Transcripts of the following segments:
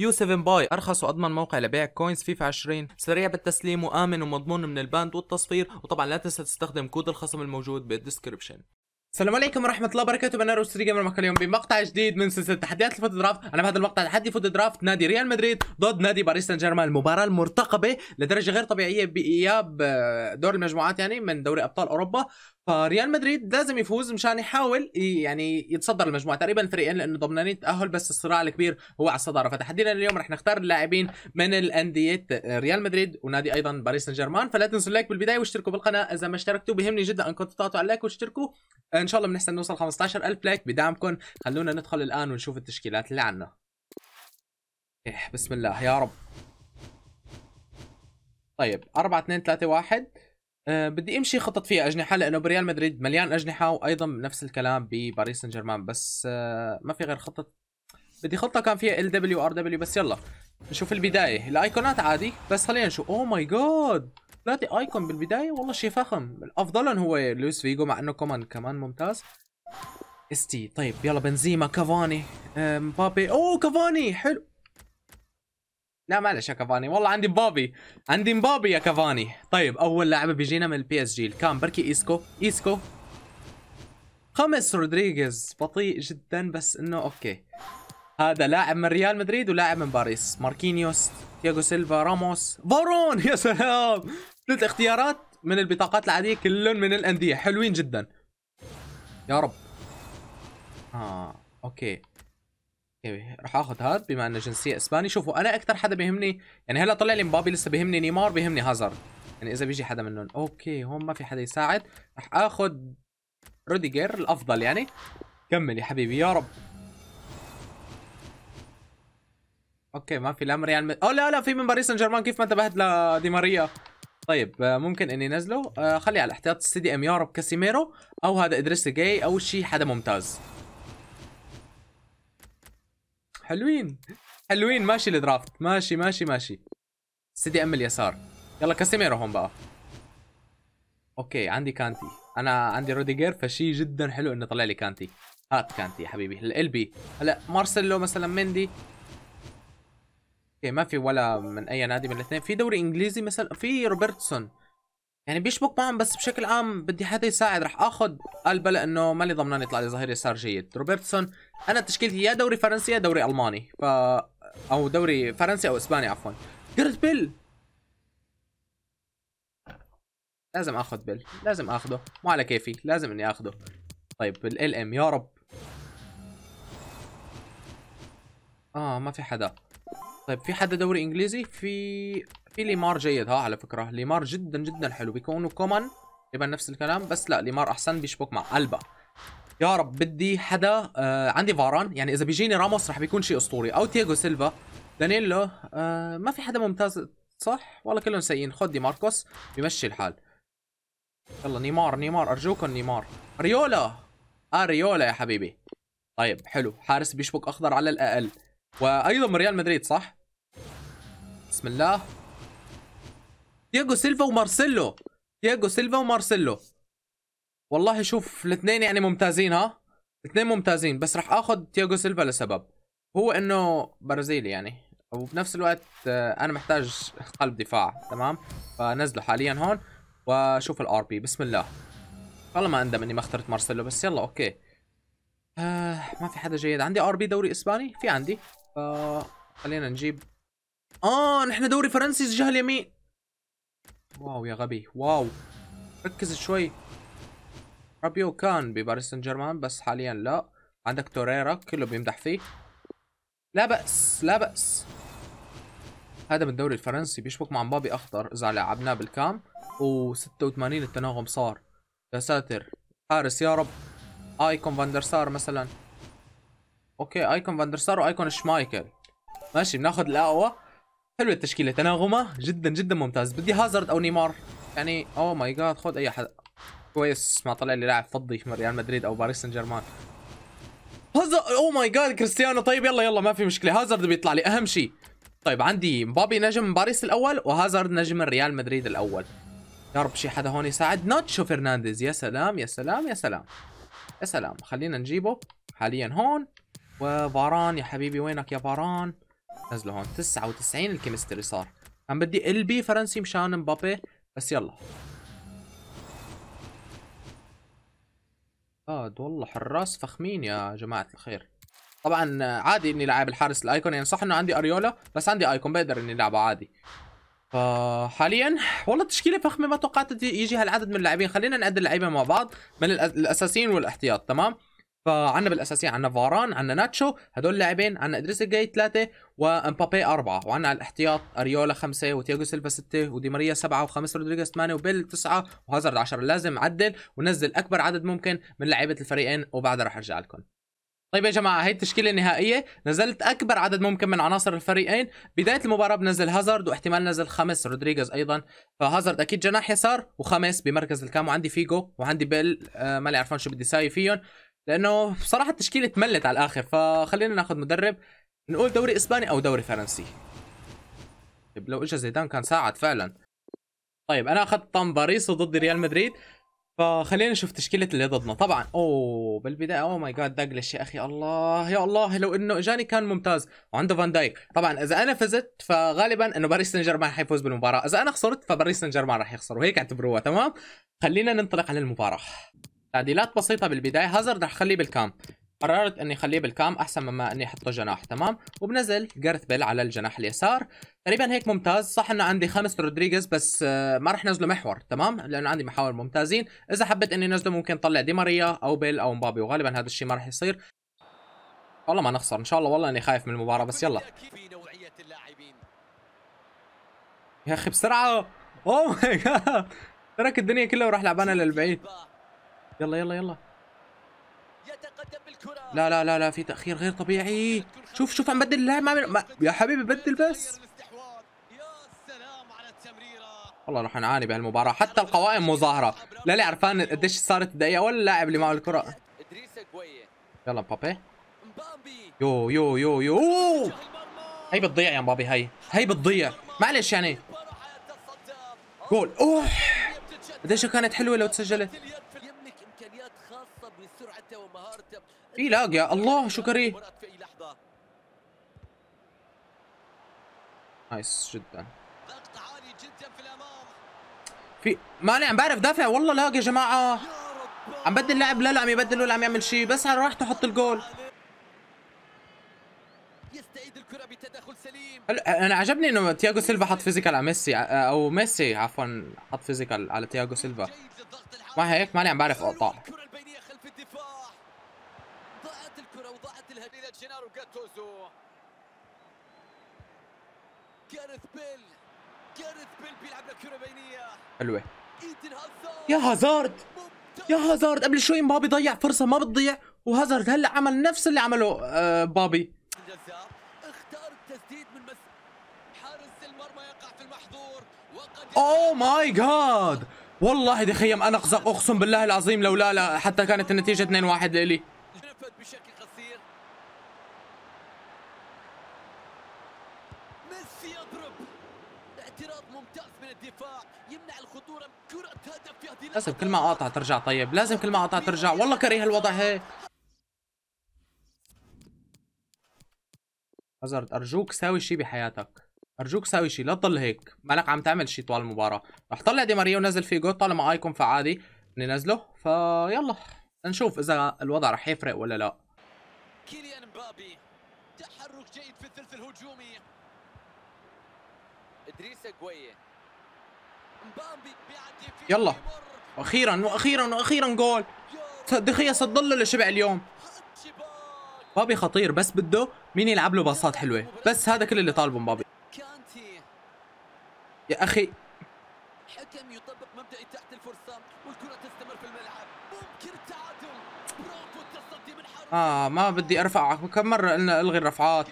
يو 7 باي ارخص واضمن موقع لبيع كوينز فيفا 20 سريع بالتسليم وامن ومضمون من الباند والتصفير وطبعا لا تنسى تستخدم كود الخصم الموجود بالديسكربشن السلام عليكم ورحمة الله وبركاته أنا روستري جيمر معكم اليوم بمقطع جديد من سلسلة تحديات الفوت درافت، أنا بهذا المقطع تحدي فوت درافت نادي ريال مدريد ضد نادي باريس سان جيرمان، المباراة المرتقبة لدرجة غير طبيعية بإياب آه، دور المجموعات يعني من دوري أبطال أوروبا، فريال مدريد لازم يفوز مشان يحاول يعني يتصدر المجموعة، تقريبا فريقين لأنه ضمنانين تأهل بس الصراع الكبير هو على الصدارة، فتحدينا اليوم رح نختار اللاعبين من الأندية آه، ريال مدريد ونادي أيضا باريس سان جيرمان، فلا تنسوا اللايك بالبداية واشتركوا بالقناة إذا ما اشتركتوا بيهمني جدا أنكم تضغطوا على اللايك واشتركوا ان شاء الله بنحسن نوصل 15000 لايك بدعمكم خلونا ندخل الان ونشوف التشكيلات اللي عندنا إيه بسم الله يا رب طيب 4 2 3 1 أه بدي امشي خطط فيها اجنحه لانه بريال مدريد مليان اجنحه وايضا نفس الكلام بباريس سان جيرمان بس أه ما في غير خطه بدي خطه كان فيها ال دبليو ار دبليو بس يلا نشوف البدايه الايقونات عادي بس خلينا نشوف اوه ماي جاد طلعت ايكون بالبدايه والله شيء فخم افضلا هو لويس فيجو مع انه كمان كمان ممتاز اس تي طيب يلا بنزيما كافاني مبابي اوه كافاني حلو لا معلش يا كافاني والله عندي مبابي عندي مبابي يا كافاني طيب اول لاعب بيجينا من البي اس جي الكام بركي ايسكو ايسكو خمس رودريغيز بطيء جدا بس انه اوكي هذا لاعب من ريال مدريد ولاعب من باريس ماركينيوس تياغو سيلفا راموس فارون يا سلام ثلاث اختيارات من البطاقات العاديه كلهم من الانديه حلوين جدا يا رب اه اوكي اوكي راح اخذ هذا بما انه جنسيه اسباني شوفوا انا اكثر حدا بيهمني يعني هلا طلع لي مبابي لسه بيهمني نيمار بيهمني هازارد يعني اذا بيجي حدا منهم اوكي هون ما في حدا يساعد راح اخذ روديجر الافضل يعني كمل يا حبيبي يا رب اوكي ما في لا ريال او لا لا في من باريس سان جيرمان كيف ما انتبهت لدي ماريا طيب آه، ممكن اني نزله آه، خلي على احتياط السيدي ام يارب كاسيميرو او هذا ادريس جاي او شيء حدا ممتاز حلوين حلوين ماشي الدرافت ماشي ماشي ماشي سيدي ام اليسار يلا كاسيميرو هون بقى اوكي عندي كانتي انا عندي روديجير فشي جدا حلو انه طلع لي كانتي هات كانتي يا حبيبي القلبي هلا مارسيلو مثلا مندي اوكي ما في ولا من اي نادي من الاثنين في دوري انجليزي مثلا في روبرتسون يعني بيشبك معهم بس بشكل عام بدي حدا يساعد رح اخذ قلبه لانه مالي ضمنان يطلع لي ظهير يسار جيد روبرتسون انا تشكيلتي يا دوري فرنسي يا دوري الماني ف او دوري فرنسي او اسباني عفوا جرت بيل لازم اخذ بيل لازم اخذه مو على كيفي لازم اني اخذه طيب ال ام يا رب اه ما في حدا طيب في حدا دوري انجليزي في في ليمار جيد ها على فكره ليمار جدا جدا حلو بيكونوا كومان تقريبا نفس الكلام بس لا ليمار احسن بيشبك مع البا يا رب بدي حدا آه عندي فاران يعني اذا بيجيني راموس رح بيكون شيء اسطوري او تياجو سيلفا دانيلو آه ما في حدا ممتاز صح والله كلهم سيئين خد دي ماركوس بمشي الحال يلا نيمار نيمار ارجوكم نيمار اريولا اريولا يا حبيبي طيب حلو حارس بيشبك اخضر على الاقل وايضا من ريال مدريد صح بسم الله تياجو سيلفا ومارسيلو تياجو سيلفا ومارسيلو والله شوف الاثنين يعني ممتازين ها الاثنين ممتازين بس راح اخذ تياجو سيلفا لسبب هو انه برازيلي يعني وبنفس الوقت آه، انا محتاج قلب دفاع تمام فنزله حاليا هون وشوف الار بي بسم الله والله ما اندم اني ما اخترت مارسيلو بس يلا اوكي آه ما في حدا جيد عندي ار بي دوري اسباني في عندي آه خلينا نجيب اه نحن دوري فرنسي الجهه اليمين واو يا غبي واو ركز شوي رابيو كان بباريس سان جيرمان بس حاليا لا عندك توريرا كله بيمدح فيه لا بأس لا بأس هذا من الدوري الفرنسي بيشبك مع مبابي اخضر اذا لعبناه بالكام و86 التناغم صار يا ساتر حارس يا رب ايكون فاندرسار مثلا اوكي ايكون فاندرسار وايكون شمايكل ماشي بناخذ الاقوى حلوه التشكيله تناغمها جدا جدا ممتاز بدي هازارد او نيمار يعني او ماي جاد خذ اي حدا كويس ما طلع لي لاعب فضي من ريال مدريد او باريس سان جيرمان هازارد او oh ماي جاد كريستيانو طيب يلا يلا ما في مشكله هازارد بيطلع لي اهم شيء طيب عندي مبابي نجم باريس الاول وهازارد نجم ريال مدريد الاول يا رب شي حدا هون يساعد ناتشو فرنانديز يا سلام يا سلام يا سلام يا سلام خلينا نجيبه حاليا هون وفاران يا حبيبي وينك يا فاران نزله هون 99 الكيمستري صار عم بدي قلبي فرنسي مشان مبابي بس يلا اه والله حراس فخمين يا جماعة الخير طبعا عادي اني لعب الحارس الايكون يعني صح انه عندي اريولا بس عندي ايكون بقدر اني العبه عادي فحاليا والله تشكيله فخمه ما توقعت يجي هالعدد من اللاعبين خلينا نعد اللعيبه مع بعض من الاساسيين والاحتياط تمام فعنا بالاساسيه عنا فاران عنا ناتشو هدول لاعبين عنا ادريس جاي ثلاثه ومبابي اربعه وعنا على الاحتياط اريولا خمسه وتياجو سيلفا سته ودي ماريا سبعه وخمس رودريغيز ثمانيه وبيل تسعه وهازارد 10 لازم عدل ونزل اكبر عدد ممكن من لعيبه الفريقين وبعدها رح ارجع لكم طيب يا جماعه هي التشكيله النهائيه نزلت اكبر عدد ممكن من عناصر الفريقين بدايه المباراه بنزل هازارد واحتمال نزل خمس رودريغيز ايضا فهازارد اكيد جناح يسار وخمس بمركز الكام وعندي فيجو وعندي بيل آه ما عرفان شو بدي ساي فيهم لانه بصراحه التشكيله تملت على الاخر فخلينا ناخذ مدرب نقول دوري اسباني او دوري فرنسي طيب لو اجى زيدان كان ساعد فعلا طيب انا اخذت طن باريس وضد ريال مدريد فخلينا نشوف تشكيله اللي ضدنا طبعا اوه بالبدايه اوه ماي جاد داجلش يا اخي الله يا الله لو انه اجاني كان ممتاز وعنده فان دايك طبعا اذا انا فزت فغالبا انه باريس سان جيرمان حيفوز بالمباراه اذا انا خسرت فباريس سان جيرمان راح يخسر وهيك اعتبروها تمام خلينا ننطلق على المباراه تعديلات بسيطه بالبدايه هازارد رح اخليه بالكام قررت اني اخليه بالكام احسن مما اني احطه جناح تمام وبنزل جارث بيل على الجناح اليسار تقريبا هيك ممتاز صح انه عندي خمس رودريغيز بس آه، ما رح نزله محور تمام لانه عندي محاور ممتازين اذا حبيت اني نزله ممكن طلع دي ماريا او بيل او مبابي وغالبا هذا الشيء ما رح يصير والله ما نخسر ان شاء الله والله اني خايف من المباراه بس يلا يا اخي بسرعه اوه ماي جاد ترك الدنيا كلها وراح لعبانا للبعيد يلا يلا يلا لا لا لا لا في تاخير غير طبيعي شوف شوف عم بدل اللاعب ما, ما يا حبيبي بدل بس والله رح نعاني بهالمباراه حتى القوائم مظاهره لا لا عرفان قديش صارت الدقيقه ولا اللاعب اللي معه الكره يلا مبابي يو يو يو يو هي بتضيع يا مبابي هي هي بتضيع معلش يعني جول اوه قديش كانت حلوه لو تسجلت في لاج يا الله شكري نايس جدا في ماني عم بعرف دافع والله لاج يا جماعه عم بدل لاعب لا لا عم يبدل ولا عم يعمل شيء بس على راحته حط الجول يستعيد الكره بتدخل سليم انا عجبني انه تياجو سيلفا حط فيزيكال على ميسي آه، او ميسي عفوا حط فيزيكال على تياجو سيلفا ما هيك ماني عم بعرف اقطع جارث بيل جارث بيل بيلعب كرة بينية حلوة يا هازارد يا هازارد قبل شوي مبابي ضيع فرصة ما بتضيع وهازارد هلا عمل نفس اللي عمله آه بابي اختار التسديد من مس حارس المرمى يقع في المحظور اوه ماي جاد والله خيم انا اقسم بالله العظيم لو لا لا حتى كانت النتيجة 2-1 لإلي بشكل لازم كل ما اقاطع ترجع طيب لازم كل ما اقاطع ترجع والله كريه الوضع هيك هازارد ارجوك ساوي شيء بحياتك ارجوك ساوي شيء لا تضل هيك مالك عم تعمل شيء طوال المباراه رح طلع دي ماريا ونزل فيه جول طالما ايكون فعادي ننزله فيلا نشوف اذا الوضع رح يفرق ولا لا كيليان مبابي تحرك جيد في الثلث الهجومي ادريس اجويه يلا واخيرا واخيرا واخيرا جول دخيا صد له لشبع اليوم بابي خطير بس بده مين يلعب له باصات حلوه بس هذا كل اللي طالبه بابي يا اخي حكم يطبق مبدا تحت الفرصه والكره تستمر في الملعب ممكن تعادل برافو التصدي من حرب اه ما بدي ارفعك كم مره قلنا الغي الرفعات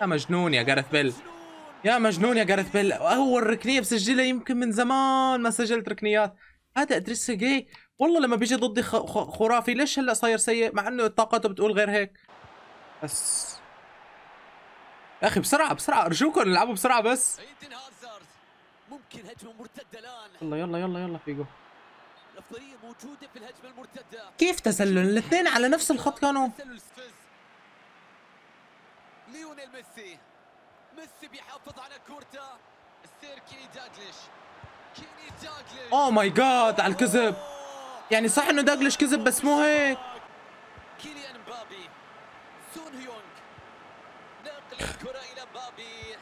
يا مجنون يا جارث بيل يا مجنون يا جارث بيل اول ركنيه بسجلها يمكن من زمان ما سجلت ركنيات هذا ادريس جاي والله لما بيجي ضدي خرافي ليش هلا صاير سيء مع انه طاقته بتقول غير هيك بس يا اخي بسرعه بسرعه ارجوكم العبوا بسرعه بس ممكن هجمه مرتده الان يلا يلا يلا يلا فيجو الافضليه موجوده في الهجمه المرتده كيف تسلل الاثنين على نفس الخط كانوا ليونيل ميسي ميسي بيحافظ على كورته سير كيني كيني داغليش اوه ماي جاد على الكذب يعني صح انه داغليش كذب بس مو هيك كيليان مبابي سون هيونغ ناقل الكره الى مبابي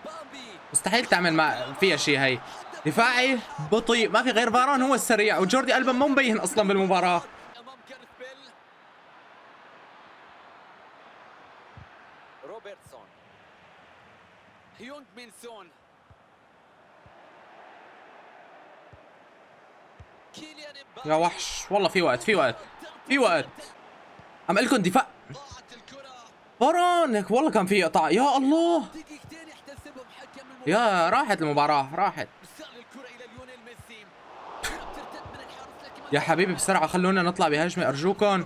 مبابي مستحيل تعمل مع فيها شيء هي دفاعي بطيء ما في غير فاران هو السريع وجوردي البا مو مبين اصلا بالمباراه روبرتسون هيونغ مين سون يا وحش والله في وقت في وقت في وقت عم لكم دفاع فرانك والله كان في قطع يا الله يا راحت المباراة راحت يا حبيبي بسرعة خلونا نطلع بهجمة أرجوكم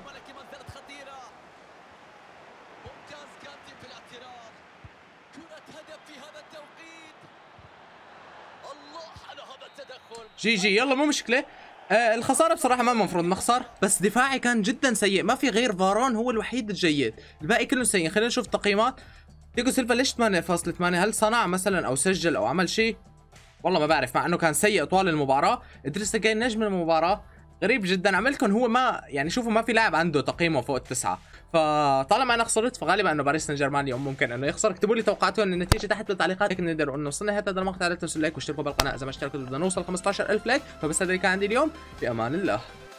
جي جي يلا مو مشكله آه الخساره بصراحه ما المفروض نخسر بس دفاعي كان جدا سيء ما في غير فارون هو الوحيد الجيد الباقي كله سيء خلينا نشوف التقييمات تيجو سيلفا ليش 8.8 هل صنع مثلا او سجل او عمل شيء والله ما بعرف مع انه كان سيء طوال المباراه ادريس جاي نجم المباراه غريب جدا عملكم هو ما يعني شوفوا ما في لاعب عنده تقييمه فوق التسعه فطالما انا خسرت فغالبا انه باريس سان جيرمان اليوم ممكن انه يخسر اكتبوا لي توقعاتكم النتيجه تحت بالتعليقات لكن نقدر انه وصلنا هذا المقطع لا تنسوا اللايك واشتركوا بالقناه اذا ما اشتركتوا بدنا نوصل 15000 لايك فبس هذا اللي كان عندي اليوم بامان الله